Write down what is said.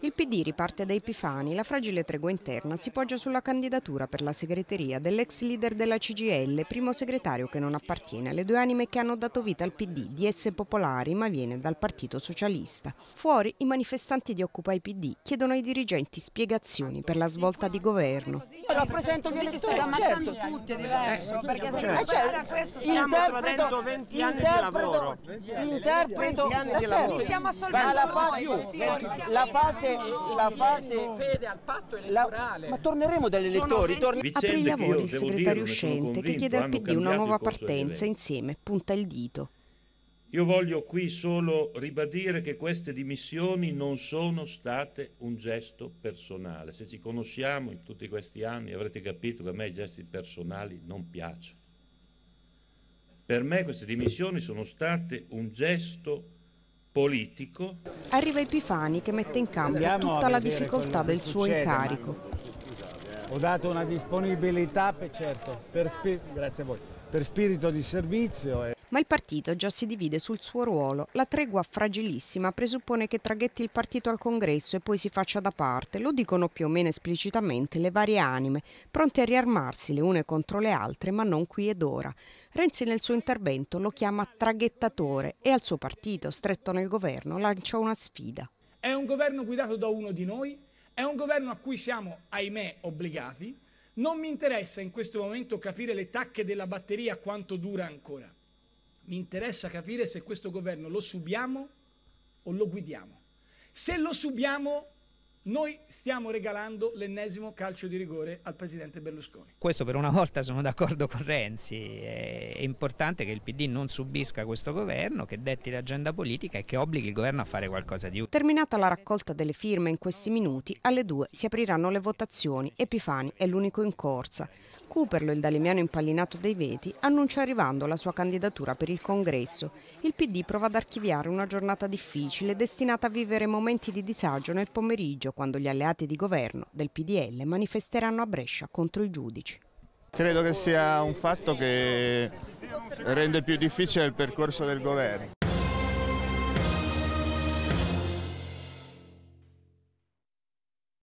Il PD riparte da Epifani, la fragile tregua interna si poggia sulla candidatura per la segreteria dell'ex leader della CGL, primo segretario che non appartiene alle due anime che hanno dato vita al PD, di esse Popolari, ma viene dal Partito Socialista. Fuori i manifestanti di Occupy PD chiedono ai dirigenti spiegazioni per la svolta di governo. Io rappresento gli elettori, ammazzando certo. tutti, è diverso, eh, perché certo. se eh, certo. cioè, questo stiamo perdendo 20 anni di lavoro. Interpreto, interpreto, interpreto, interpreto, interpreto, interpreto, interpreto, interpreto, interpreto, interpreto, fase, la fase fede al patto elettorale. ma torneremo dagli elettori. Torni... Apre i lavori il segretario uscente che chiede al PD una nuova partenza insieme, punta il dito. Io voglio qui solo ribadire che queste dimissioni non sono state un gesto personale. Se ci conosciamo in tutti questi anni avrete capito che a me i gesti personali non piacciono. Per me queste dimissioni sono state un gesto personale politico. Arriva Epifani che mette in cambio Andiamo tutta la difficoltà del suo incarico. Ma... Ho dato una disponibilità per, certo, per, spir... per spirito di servizio. E... Ma il partito già si divide sul suo ruolo. La tregua fragilissima presuppone che traghetti il partito al congresso e poi si faccia da parte, lo dicono più o meno esplicitamente le varie anime, pronte a riarmarsi le une contro le altre, ma non qui ed ora. Renzi nel suo intervento lo chiama traghettatore e al suo partito, stretto nel governo, lancia una sfida. È un governo guidato da uno di noi, è un governo a cui siamo, ahimè, obbligati. Non mi interessa in questo momento capire le tacche della batteria quanto dura ancora mi interessa capire se questo governo lo subiamo o lo guidiamo. Se lo subiamo, noi stiamo regalando l'ennesimo calcio di rigore al presidente Berlusconi. Questo per una volta sono d'accordo con Renzi, è importante che il PD non subisca questo governo, che detti l'agenda politica e che obblighi il governo a fare qualcosa di utile. Terminata la raccolta delle firme in questi minuti, alle due si apriranno le votazioni, Epifani è l'unico in corsa. Cuperlo, il dalemiano impallinato dai veti, annuncia arrivando la sua candidatura per il congresso. Il PD prova ad archiviare una giornata difficile destinata a vivere momenti di disagio nel pomeriggio quando gli alleati di governo del PDL manifesteranno a Brescia contro i giudici. Credo che sia un fatto che rende più difficile il percorso del governo.